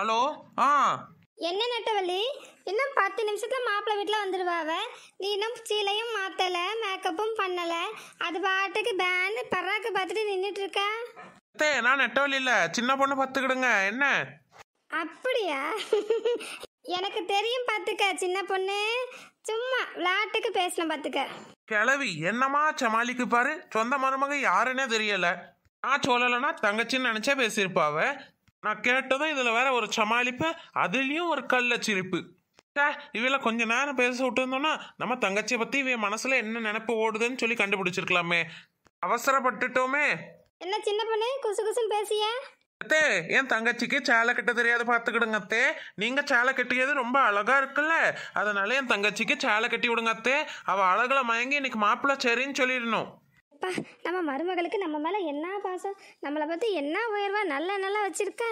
hello ஆ என்ன நட்டவள்ளி இன்னும் பத்து நிமிஷத்துல மாப்பிள்ளை வீட்டில் வந்துடுவாவ நீ இன்னும் சீலையும் மாத்தல மேக்கப்பும் பண்ணல அது பாட்டுக்கு பேண்டு பராக்கு பார்த்துட்டு நின்றுட்டு இருக்க அத்தே நான் நெட்டவழி இல்ல சின்ன பொண்ணு பார்த்துக்கிடுங்க என்ன அப்படியா எனக்கு தெரியும் பார்த்துக்க சின்ன பொண்ணு சும்மா விளாட்டுக்கு பேசலாம் பார்த்துக்க கிளவி என்னமா சமாளிக்கு பாரு சொந்த மருமக யாருன்னே தெரியல நான் சொல்லலைன்னா தங்கச்சின்னு நினைச்சா பேசியிருப்பாவ நான் கேட்டதும் இதுல வேற ஒரு சமாளிப்பு அதுலயும் ஒரு கல்ல சிரிப்பு இவளை கொஞ்ச நேரம் பேச விட்டுருந்தோம்னா நம்ம தங்கச்சியை பத்தி இவன் மனசுல என்ன நினைப்பு ஓடுதுன்னு சொல்லி கண்டுபிடிச்சிருக்கலாமே அவசரப்பட்டுட்டோமே என்ன சின்ன பொண்ணு குசு குசுன்னு பேசிய அத்தே என் தங்கச்சிக்கு சேலை கட்ட தெரியாது பார்த்துக்கிடுங்க அத்தே நீங்க சேலை கட்டியது ரொம்ப அழகா இருக்குல்ல அதனால என் தங்கச்சிக்கு சேலை கட்டி விடுங்க அத்தே அவ அழகுல மயங்கி இன்னைக்கு மாப்பிள்ள சரின்னு சொல்லிடணும் அப்பா நம்ம மருமகளுக்கு நம்ம மேலே என்ன பாசம் நம்மளை பற்றி என்ன உயர்வா நல்ல நல்லா வச்சிருக்கா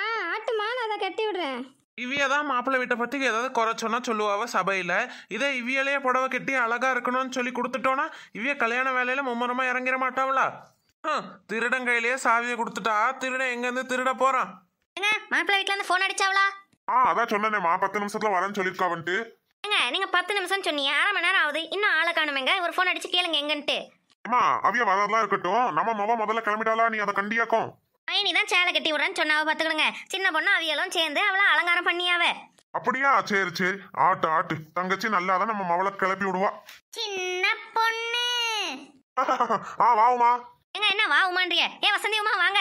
ஆ ஆட்டுமா நான் அதை கட்டி விடுறேன் இவிய தான் மாப்பிள்ளை வீட்டை பற்றி ஏதாவது குறை சொன்னால் சொல்லுவாவ சபையில் இதே இவியலையே புடவை கட்டி அழகாக இருக்கணும்னு சொல்லி கொடுத்துட்டோன்னா இவிய கல்யாண வேலையில் மும்முரமாக இறங்கிட மாட்டாங்களா திருடன் கையிலேயே சாவியை கொடுத்துட்டா திருடன் எங்கேருந்து திருட போகிறான் ஏங்க மாப்பிள்ளை வீட்டில் இருந்து ஃபோன் அடிச்சாவளா ஆ அதான் சொன்னேன்மா பத்து நிமிஷத்தில் வரேன்னு சொல்லியிருக்கா வந்துட்டு ஏங்க நீங்கள் பத்து நிமிஷம் சொன்னீங்க அரை மணி நேரம் ஆகுது இன்னும் ஆளை காணுமேங்க ஒரு ஃபோன் அடிச்சு கேளுங்க எங்கன்ட்டு அம்மா அவிய வரதெல்லாம் இருக்கட்டும் நம்ம முக முதல்ல கிளம்பிட்டாலா நீ அதை கண்டியாக்கும் அயனி தான் சேலை கட்டி விடுறேன்னு சொன்னாவ பாத்துக்கிடுங்க சின்ன பொண்ணு அவியலும் சேர்ந்து அவளை அலங்காரம் பண்ணியாவ அப்படியா சரி சரி ஆட்டு ஆட்டு தங்கச்சி நல்லா தான் நம்ம மவளை கிளப்பி விடுவா சின்ன பொண்ணு ஆ வாவுமா ஏங்க என்ன வா உமான்றிய ஏ வசந்தி உமா வாங்க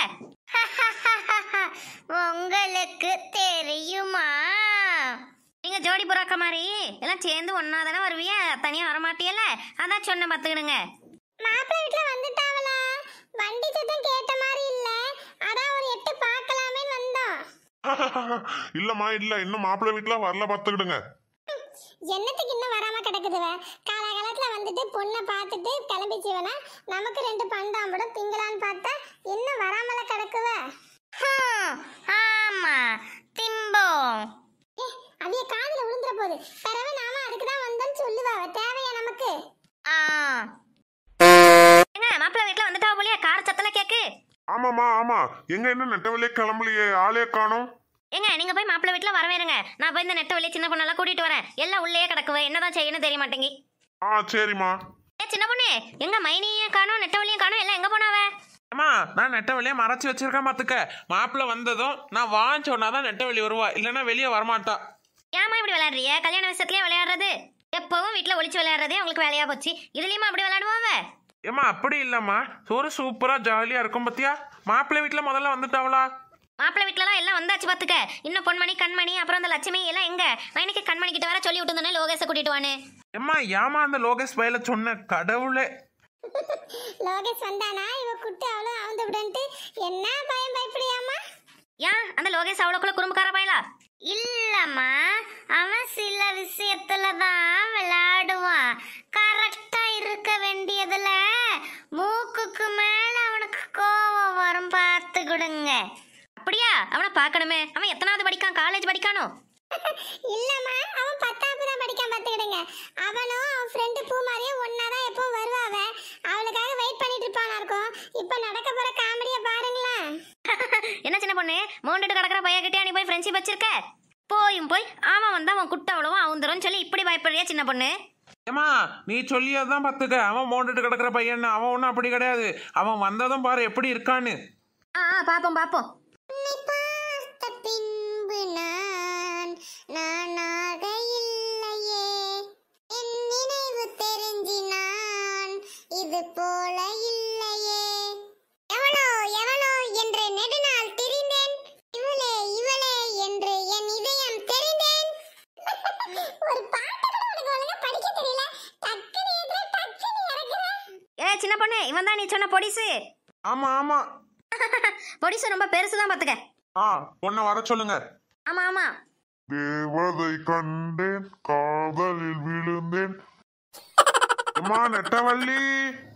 உங்களுக்கு தெரியுமா நீங்க ஜோடி புறாக்க மாதிரி எல்லாம் சேர்ந்து ஒன்னா தானே வருவிய தனியா வரமாட்டியல அதான் சொன்ன பாத்துக்கிடுங்க மாப்பிள்ளை வீட்டுல வந்துட்டாவல வண்டி சத்தம் கேட்ட மாதிரி இல்ல அதான் ஒரு எட்டு பார்க்கலாமே வந்தோம் இல்லம்மா இல்ல இன்னும் மாப்பிள்ளை வீட்டுல வரல பாத்துக்கிடுங்க என்னத்துக்கு இன்னும் வராம கிடக்குதுவ காலகாலத்துல வந்துட்டு பொண்ணை பார்த்துட்டு கிளம்பிச்சுவனா நமக்கு ரெண்டு பண்டாம்படம் திங்களான்னு பார்த்தா இன்னும் வர ஆமாம்மா ஆமாம் எங்க என்ன நெட்டவழியே கிளம்பலையே ஆளே காணும் ஏங்க நீங்க போய் மாப்பிள்ளை வீட்டுல வரவேறுங்க நான் போய் இந்த நெட்டவழியை சின்ன பொண்ணெல்லாம் கூட்டிட்டு வரேன் எல்லாம் உள்ளேயே கிடக்குவே என்னதான் செய்யணும் தெரிய மாட்டேங்கி ஆ சரிம்மா ஏ சின்ன பொண்ணு எங்க மைனியும் காணும் நெட்டவழியும் காணும் எல்லாம் எங்க போனாவ அம்மா நான் நெட்டவழியை மறைச்சி வச்சிருக்கேன் பார்த்துக்க மாப்பிள்ளை வந்ததும் நான் வான்னு சொன்னாதான் நெட்டவழி வருவா இல்லைன்னா வெளியே வரமாட்டா ஏமா இப்படி விளையாடுறிய கல்யாண விஷயத்துலயே விளையாடுறது எப்பவும் வீட்டுல ஒளிச்சு விளையாடுறதே உங்களுக்கு வேலையா போச்சு இதுலயுமா அப்படி விளையாடுவாங்க ஏம்மா அப்படி இல்லைம்மா ஒரு சூப்பராக ஜாலியாக இருக்கும் பத்தியா மாப்பிள்ளை வீட்டில் முதல்ல வந்துட்டாவளா மாப்பிள்ளை வீட்டிலலாம் எல்லாம் வந்தாச்சு பார்த்துக்க இன்னும் பொன்மணி கண்மணி அப்புறம் அந்த லட்சுமி எல்லாம் எங்க மைனுக்கு கண்மணி கிட்ட வர சொல்லி விட்டுருந்தோன்னே லோகேஷை கூட்டிட்டு வானே ஏம்மா ஏமா அந்த லோகேஷ் பயில சொன்ன கடவுளே லோகேஷ் வந்தானா இவ குட்டி அவளோ அவந்து விடன்ட்டு என்ன பயம் பயப்படியாமா ஏன் அந்த லோகேஷ் அவளுக்குள்ள குறும்புக்கார பயலா இல்லம்மா அவன் சில விஷயத்துல தான் விளையாடுவான் விடுங்க அப்படியா அவனை பார்க்கணுமே அவன் எத்தனாவது படிக்கான் காலேஜ் படிக்கானோ இல்லம்மா அவன் பத்தாவது தான் படிக்காம பாத்துக்கிடுங்க அவனும் அவன் ஃப்ரெண்டு பூமாரியும் ஒன்னா தான் வருவா அவன் அவளுக்காக வெயிட் பண்ணிட்டு இருப்பானா இருக்கும் இப்போ நடக்க போற காமெடியை பாருங்களேன் என்ன சின்ன பொண்ணு மோண்டுட்டு கிடக்குற பையன் நீ போய் ஃப்ரெண்ட்ஷிப் வச்சிருக்க போயும் போய் ஆமா வந்தா அவன் குட்ட அவ்வளவும் அவந்துரும் சொல்லி இப்படி பயப்படுறியா சின்ன பொண்ணு ஏமா நீ சொல்லியதான் பார்த்துக்க அவன் மோண்டுட்டு கிடக்குற பையன் அவன் ஒன்றும் அப்படி கிடையாது அவன் வந்ததும் பாரு எப்படி இருக்கான்னு ஆ பாப்போம் பாப்போம் பின்பு நான் நானாக இல்லையே என் நினைவு தெரிஞ்சி இது போல இல்லையே எவனோ எவனோ என்று நெடுநாள் தெரிந்தேன் இவளே இவளே என்று என் இதயம் தெரிந்தேன் ஒரு பாட்டு கூட உனக்கு ஒழுங்கா படிக்க தெரியல டக்குனு ஏத்துற சின்ன பொண்ணு இவன் தான் நீ சொன்ன பொடிசு ஆமா ஆமா பொடிசு ரொம்ப பெருசு தான் பாத்துக்க ஆ பொண்ண வர சொல்லுங்க ஆமா ஆமா தேவதை கண்டேன் காதலில் விழுந்தேன் அம்மா நெட்டவள்ளி